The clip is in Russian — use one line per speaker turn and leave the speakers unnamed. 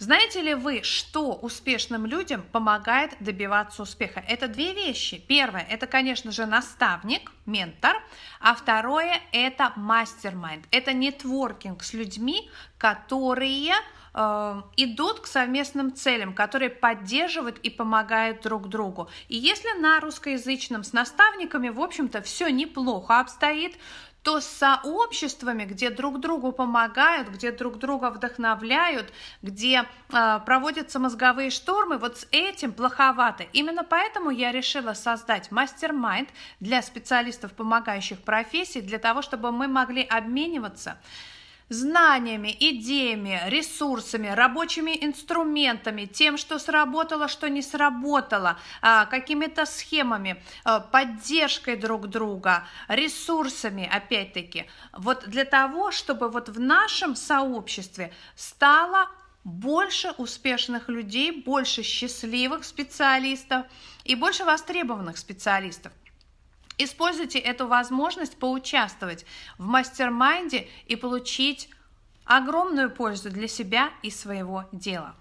Знаете ли вы, что успешным людям помогает добиваться успеха? Это две вещи. Первое – это, конечно же, наставник, ментор, а второе – это мастер-майнд. Это нетворкинг с людьми, которые Э, идут к совместным целям, которые поддерживают и помогают друг другу. И если на русскоязычном с наставниками, в общем-то, все неплохо обстоит, то с сообществами, где друг другу помогают, где друг друга вдохновляют, где э, проводятся мозговые штормы, вот с этим плоховато. Именно поэтому я решила создать мастер-майнд для специалистов помогающих профессий, для того, чтобы мы могли обмениваться знаниями, идеями, ресурсами, рабочими инструментами, тем, что сработало, что не сработало, а, какими-то схемами, а, поддержкой друг друга, ресурсами, опять-таки, вот для того, чтобы вот в нашем сообществе стало больше успешных людей, больше счастливых специалистов и больше востребованных специалистов. Используйте эту возможность поучаствовать в мастер-майнде и получить огромную пользу для себя и своего дела.